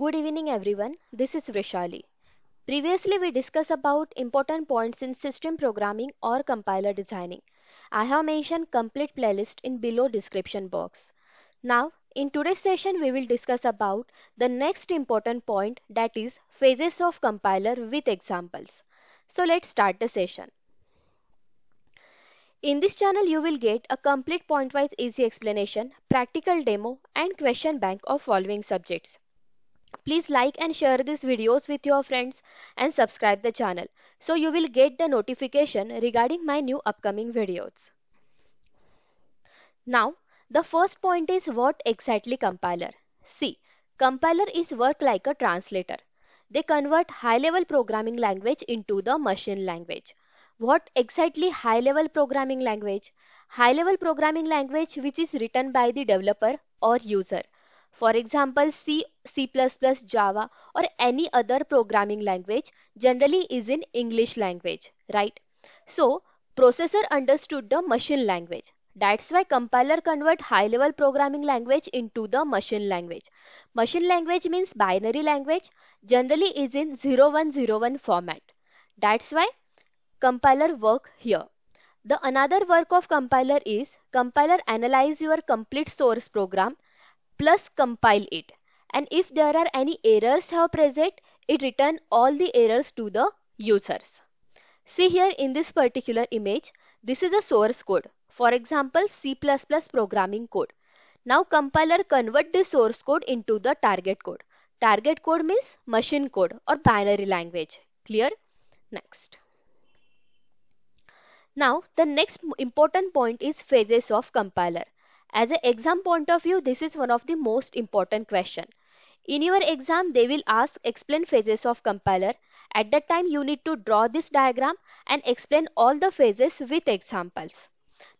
Good evening everyone. This is Vrishali. Previously we discussed about important points in system programming or compiler designing. I have mentioned complete playlist in below description box. Now in today's session we will discuss about the next important point that is phases of compiler with examples. So let's start the session. In this channel you will get a complete point wise easy explanation, practical demo and question bank of following subjects. Please like and share these videos with your friends and subscribe the channel so you will get the notification regarding my new upcoming videos. Now, the first point is what exactly compiler? See, compiler is work like a translator. They convert high-level programming language into the machine language. What exactly high-level programming language? High-level programming language which is written by the developer or user for example, C, C++, Java or any other programming language generally is in English language, right? So processor understood the machine language. That's why compiler convert high level programming language into the machine language. Machine language means binary language generally is in 0101 format. That's why compiler work here. The another work of compiler is compiler analyze your complete source program plus compile it. And if there are any errors here present, it return all the errors to the users. See here in this particular image, this is a source code. For example, C++ programming code. Now compiler convert this source code into the target code. Target code means machine code or binary language. Clear? Next. Now the next important point is phases of compiler as an exam point of view this is one of the most important question in your exam they will ask explain phases of compiler at that time you need to draw this diagram and explain all the phases with examples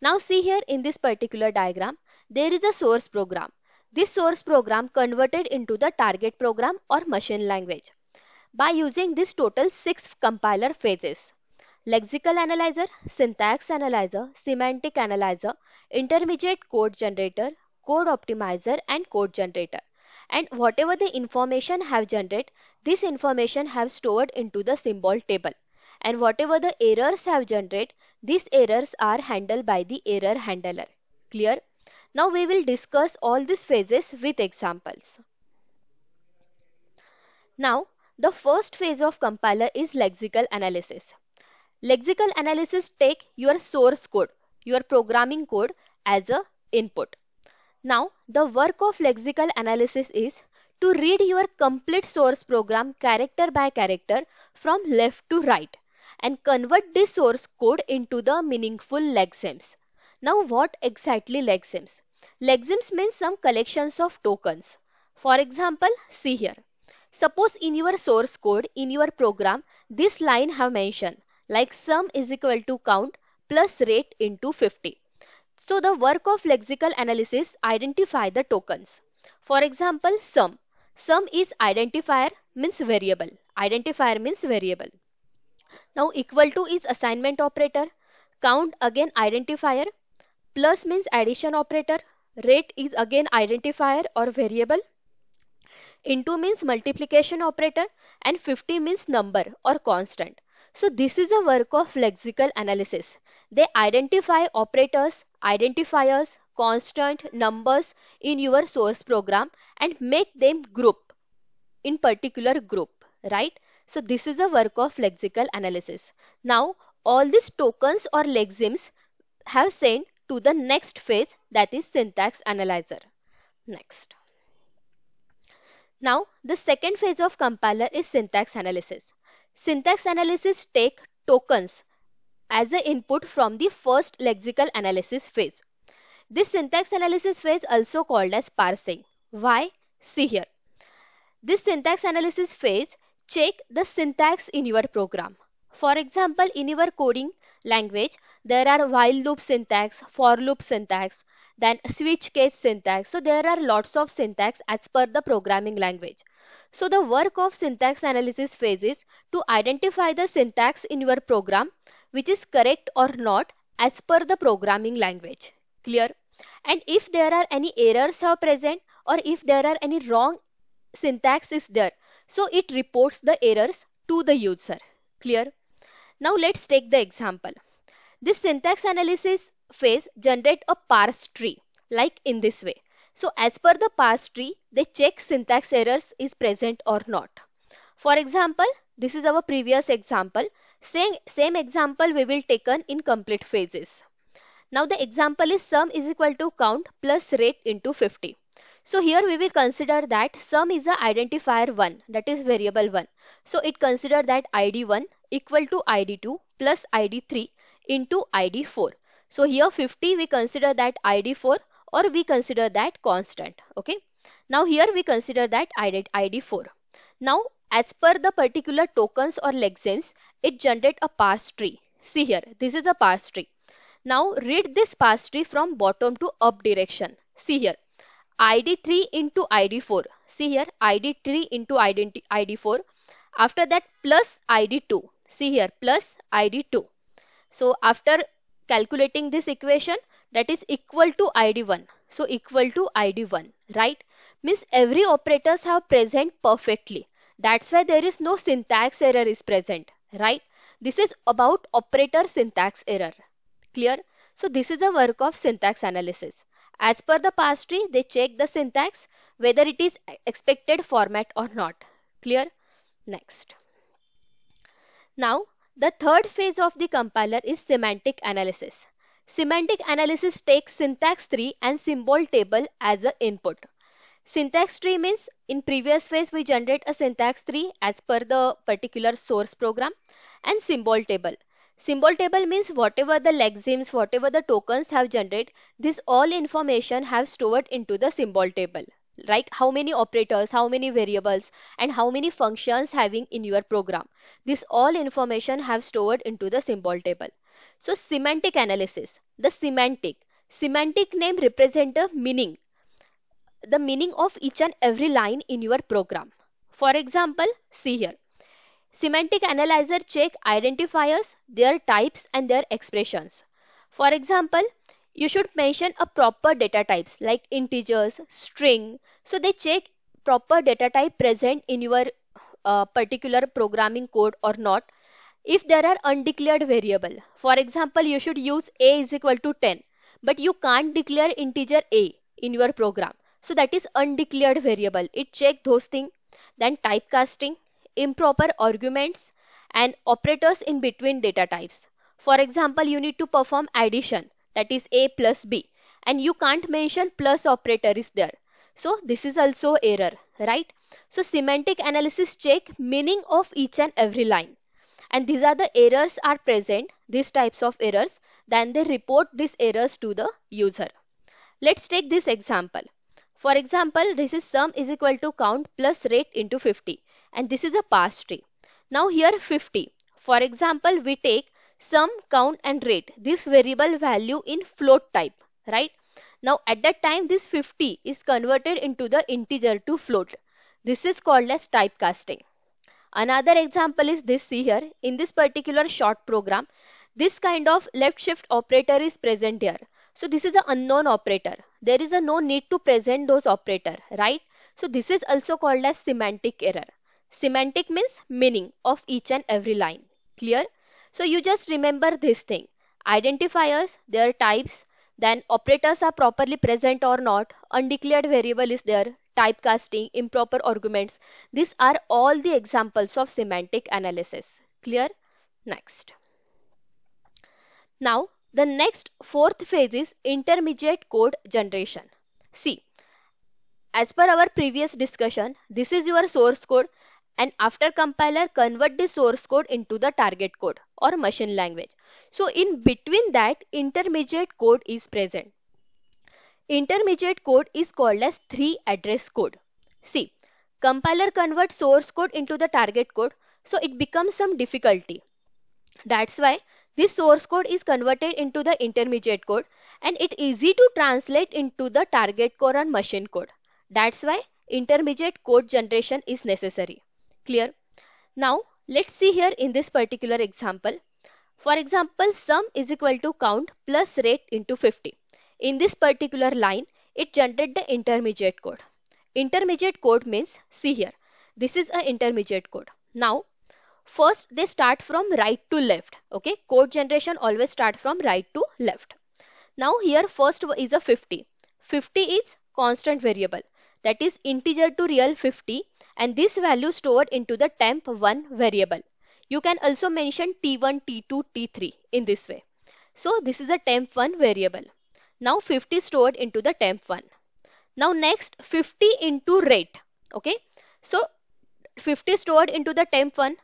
now see here in this particular diagram there is a source program this source program converted into the target program or machine language by using this total 6 compiler phases lexical analyzer, syntax analyzer, semantic analyzer, intermediate code generator, code optimizer and code generator. And whatever the information have generated, this information have stored into the symbol table. And whatever the errors have generated, these errors are handled by the error handler. Clear? Now we will discuss all these phases with examples. Now, the first phase of compiler is lexical analysis. Lexical analysis take your source code, your programming code as a input. Now the work of lexical analysis is to read your complete source program character by character from left to right and convert this source code into the meaningful lexems. Now what exactly lexems? Lexems means some collections of tokens. For example, see here. Suppose in your source code, in your program, this line have mentioned like sum is equal to count plus rate into 50. So the work of lexical analysis identify the tokens. For example, sum. Sum is identifier means variable. Identifier means variable. Now equal to is assignment operator. Count again identifier. Plus means addition operator. Rate is again identifier or variable. Into means multiplication operator and 50 means number or constant. So this is a work of lexical analysis. They identify operators, identifiers, constant, numbers in your source program and make them group in particular group, right? So this is a work of lexical analysis. Now all these tokens or lexemes have sent to the next phase that is syntax analyzer. Next. Now the second phase of compiler is syntax analysis. Syntax analysis take tokens as an input from the first lexical analysis phase. This syntax analysis phase also called as parsing. Why? See here. This syntax analysis phase check the syntax in your program. For example, in your coding language, there are while loop syntax, for loop syntax, then switch case syntax. So there are lots of syntax as per the programming language. So the work of syntax analysis phase is to identify the syntax in your program which is correct or not as per the programming language. Clear? And if there are any errors are present or if there are any wrong syntax is there, so it reports the errors to the user. Clear? Now let's take the example. This syntax analysis phase generate a parse tree like in this way. So as per the parse tree, they check syntax errors is present or not. For example, this is our previous example. Same, same example we will taken in complete phases. Now the example is sum is equal to count plus rate into 50. So here we will consider that sum is a identifier 1 that is variable 1. So it consider that id 1 equal to id 2 plus id 3 into id 4. So here 50 we consider that id 4 or we consider that constant okay now here we consider that id id 4 now as per the particular tokens or lexemes it generate a parse tree see here this is a parse tree now read this parse tree from bottom to up direction see here id 3 into id 4 see here id 3 into id 4 after that plus id 2 see here plus id 2 so after calculating this equation that is equal to id1 so equal to id1 right means every operators have present perfectly that's why there is no syntax error is present right this is about operator syntax error clear so this is the work of syntax analysis as per the parse tree they check the syntax whether it is expected format or not clear next now the third phase of the compiler is semantic analysis Semantic analysis takes syntax tree and symbol table as an input. Syntax tree means in previous phase we generate a syntax tree as per the particular source program and symbol table. Symbol table means whatever the lexemes, whatever the tokens have generated, this all information have stored into the symbol table. Like How many operators, how many variables and how many functions having in your program. This all information have stored into the symbol table. So semantic analysis. The semantic. Semantic name represent a meaning. The meaning of each and every line in your program. For example, see here. Semantic analyzer check identifiers, their types and their expressions. For example, you should mention a proper data types like integers, string. So they check proper data type present in your uh, particular programming code or not if there are undeclared variable. For example, you should use a is equal to 10, but you can't declare integer a in your program. So that is undeclared variable. It check those things. Then typecasting, improper arguments and operators in between data types. For example, you need to perform addition that is a plus b and you can't mention plus operator is there. So this is also error, right? So semantic analysis check meaning of each and every line and these are the errors are present these types of errors then they report these errors to the user let's take this example for example this is sum is equal to count plus rate into 50 and this is a pass tree now here 50 for example we take sum count and rate this variable value in float type right now at that time this 50 is converted into the integer to float this is called as typecasting Another example is this see here. In this particular short program, this kind of left shift operator is present here. So this is an unknown operator. There is a no need to present those operator, right? So this is also called as semantic error. Semantic means meaning of each and every line. Clear? So you just remember this thing. Identifiers, their types, then operators are properly present or not, undeclared variable is there, typecasting, improper arguments. These are all the examples of semantic analysis. Clear? Next. Now, the next fourth phase is intermediate code generation. See, as per our previous discussion, this is your source code and after compiler convert the source code into the target code or machine language. So in between that intermediate code is present. Intermediate code is called as 3 address code. See, compiler converts source code into the target code. So it becomes some difficulty. That's why this source code is converted into the intermediate code and it easy to translate into the target code and machine code. That's why intermediate code generation is necessary. Clear? Now Let's see here in this particular example. For example, sum is equal to count plus rate into 50. In this particular line, it generated the intermediate code. Intermediate code means, see here, this is an intermediate code. Now, first they start from right to left. Okay, code generation always start from right to left. Now here first is a 50. 50 is constant variable that is integer to real 50 and this value stored into the temp1 variable. You can also mention t1, t2, t3 in this way. So this is the temp1 variable. Now 50 stored into the temp1. Now next 50 into rate. Okay. So 50 stored into the temp1.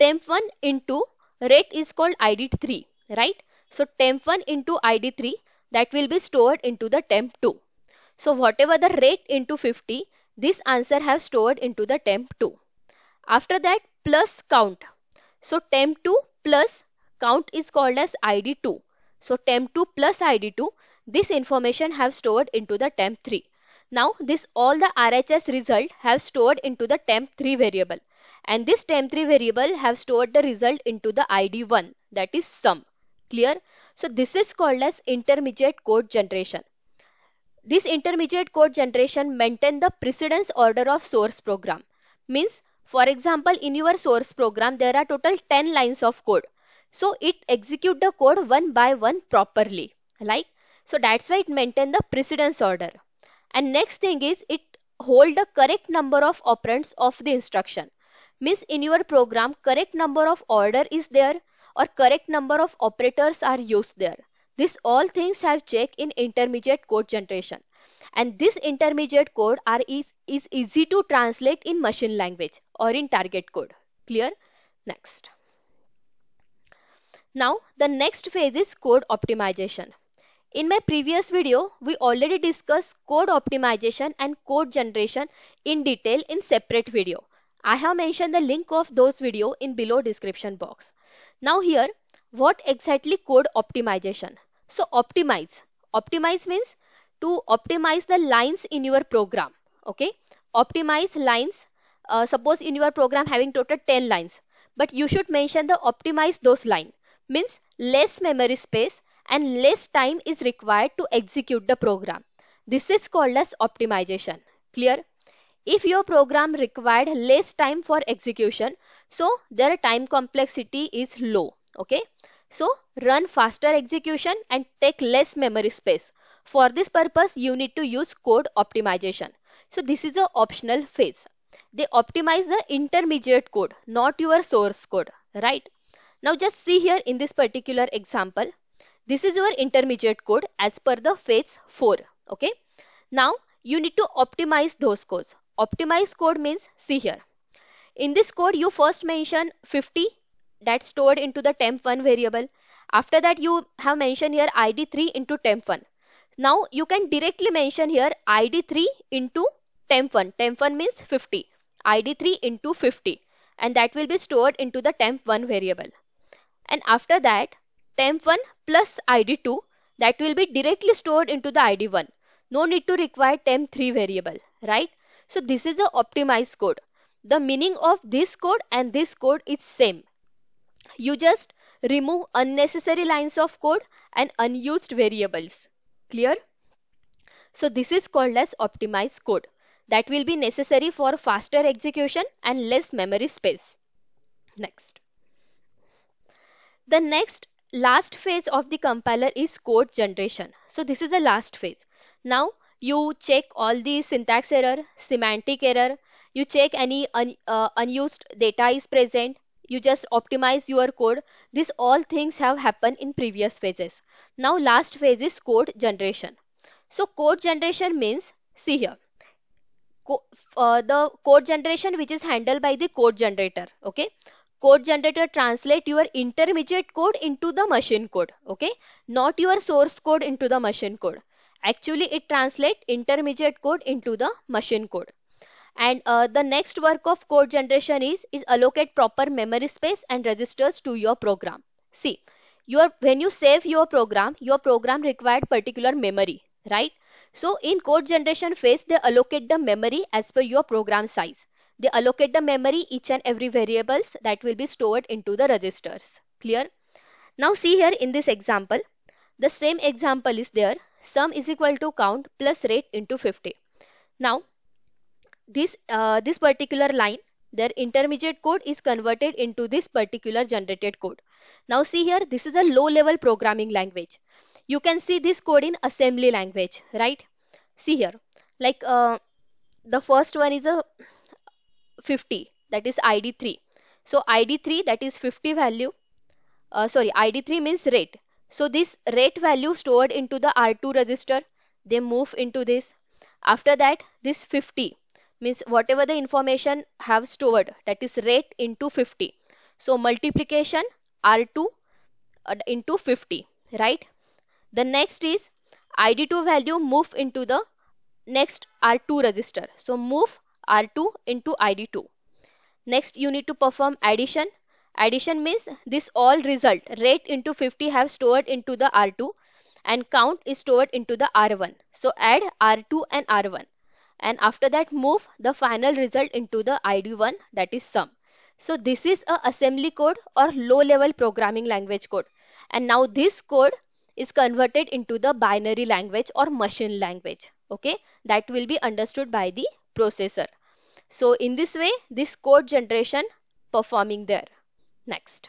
Temp1 into rate is called id3. Right. So temp1 into id3 that will be stored into the temp2. So whatever the rate into 50, this answer have stored into the temp2. After that plus count. So temp2 plus count is called as id2. So temp2 plus id2, this information have stored into the temp3. Now this all the RHS result have stored into the temp3 variable and this temp3 variable have stored the result into the id1 that is sum. Clear? So this is called as intermediate code generation. This intermediate code generation maintain the precedence order of source program. Means, for example, in your source program, there are total 10 lines of code. So it execute the code one by one properly. Like, so that's why it maintain the precedence order. And next thing is it hold the correct number of operands of the instruction. Means in your program, correct number of order is there or correct number of operators are used there. This all things have check in intermediate code generation. And this intermediate code are is, is easy to translate in machine language or in target code. Clear? Next. Now the next phase is code optimization. In my previous video, we already discussed code optimization and code generation in detail in separate video. I have mentioned the link of those video in below description box. Now here, what exactly code optimization? So optimize. Optimize means to optimize the lines in your program. Okay. Optimize lines. Uh, suppose in your program having total 10 lines, but you should mention the optimize those line means less memory space and less time is required to execute the program. This is called as optimization. Clear? If your program required less time for execution, so their time complexity is low. Okay. So run faster execution and take less memory space. For this purpose, you need to use code optimization. So this is a optional phase. They optimize the intermediate code, not your source code, right? Now just see here in this particular example, this is your intermediate code as per the phase 4, okay? Now you need to optimize those codes. Optimize code means see here. In this code, you first mention 50 that's stored into the temp1 variable. After that, you have mentioned here id3 into temp1. Now you can directly mention here id3 into temp1. Temp1 means 50. id3 into 50 and that will be stored into the temp1 variable. And after that, temp1 plus id2 that will be directly stored into the id1. No need to require temp3 variable, right? So this is the optimized code. The meaning of this code and this code is same. You just remove unnecessary lines of code and unused variables. Clear? So this is called as optimized code that will be necessary for faster execution and less memory space. Next. The next last phase of the compiler is code generation. So this is the last phase. Now you check all the syntax error, semantic error, you check any un, uh, unused data is present, you just optimize your code This all things have happened in previous phases now last phase is code generation so code generation means see here co uh, the code generation which is handled by the code generator okay code generator translate your intermediate code into the machine code okay not your source code into the machine code actually it translate intermediate code into the machine code and uh, the next work of code generation is, is allocate proper memory space and registers to your program. See, your, when you save your program, your program required particular memory, right? So in code generation phase, they allocate the memory as per your program size. They allocate the memory each and every variables that will be stored into the registers. Clear? Now see here in this example, the same example is there. Sum is equal to count plus rate into 50. Now this uh, this particular line their intermediate code is converted into this particular generated code now see here this is a low level programming language you can see this code in assembly language right see here like uh, the first one is a 50 that is id3 so id3 that is 50 value uh, sorry id3 means rate so this rate value stored into the r2 register they move into this after that this 50 means whatever the information have stored that is rate into 50 so multiplication r2 uh, into 50 right the next is id2 value move into the next r2 register so move r2 into id2 next you need to perform addition addition means this all result rate into 50 have stored into the r2 and count is stored into the r1 so add r2 and r1 and after that move the final result into the id1 that is sum. So this is a assembly code or low level programming language code and now this code is converted into the binary language or machine language okay that will be understood by the processor. So in this way this code generation performing there. Next.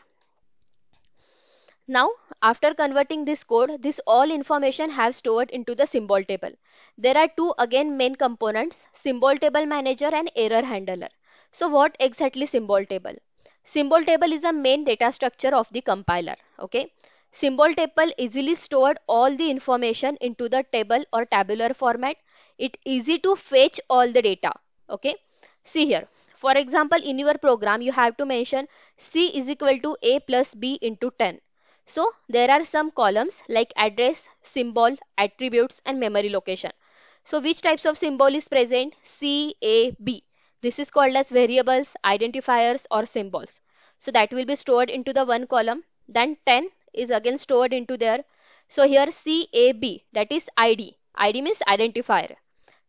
Now, after converting this code, this all information have stored into the symbol table. There are two again main components, symbol table manager and error handler. So what exactly symbol table? Symbol table is a main data structure of the compiler. Okay. Symbol table easily stored all the information into the table or tabular format. It easy to fetch all the data. Okay. See here. For example, in your program, you have to mention C is equal to A plus B into 10 so there are some columns like address, symbol, attributes and memory location. So which types of symbol is present? C, A, B. This is called as variables, identifiers or symbols. So that will be stored into the one column. Then 10 is again stored into there. So here C, A, B that is ID. ID means identifier.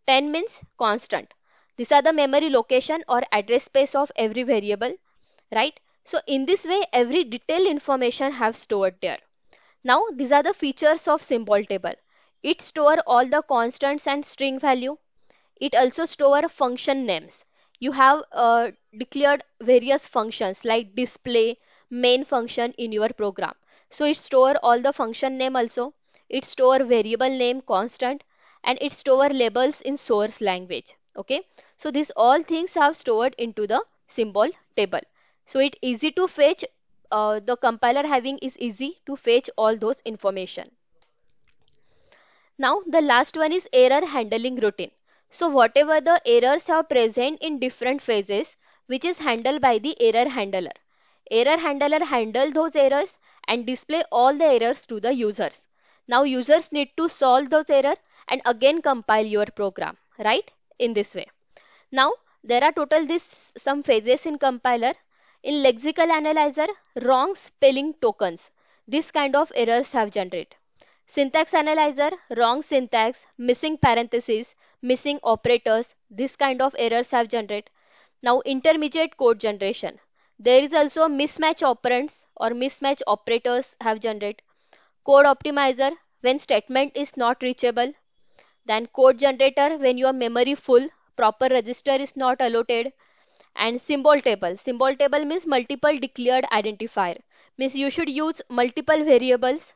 10 means constant. These are the memory location or address space of every variable, right? So in this way, every detailed information have stored there. Now these are the features of symbol table. It store all the constants and string value. It also store function names. You have uh, declared various functions like display, main function in your program. So it store all the function name also. It store variable name constant and it store labels in source language. Okay. So these all things are stored into the symbol table so it easy to fetch uh, the compiler having is easy to fetch all those information now the last one is error handling routine so whatever the errors are present in different phases which is handled by the error handler error handler handle those errors and display all the errors to the users now users need to solve those error and again compile your program right in this way now there are total this some phases in compiler in lexical analyzer, wrong spelling tokens. This kind of errors have generated. Syntax analyzer, wrong syntax, missing parentheses, missing operators. This kind of errors have generated. Now intermediate code generation. There is also mismatch operands or mismatch operators have generated. Code optimizer when statement is not reachable. Then code generator when your memory full proper register is not allotted and symbol table symbol table means multiple declared identifier means you should use multiple variables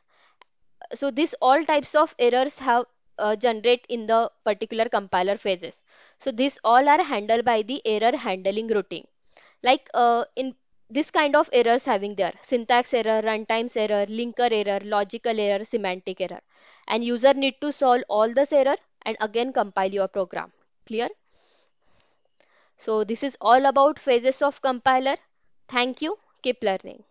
so this all types of errors have uh, generate in the particular compiler phases so this all are handled by the error handling routine like uh, in this kind of errors having there syntax error runtime error linker error logical error semantic error and user need to solve all this error and again compile your program clear so this is all about phases of compiler. Thank you. Keep learning.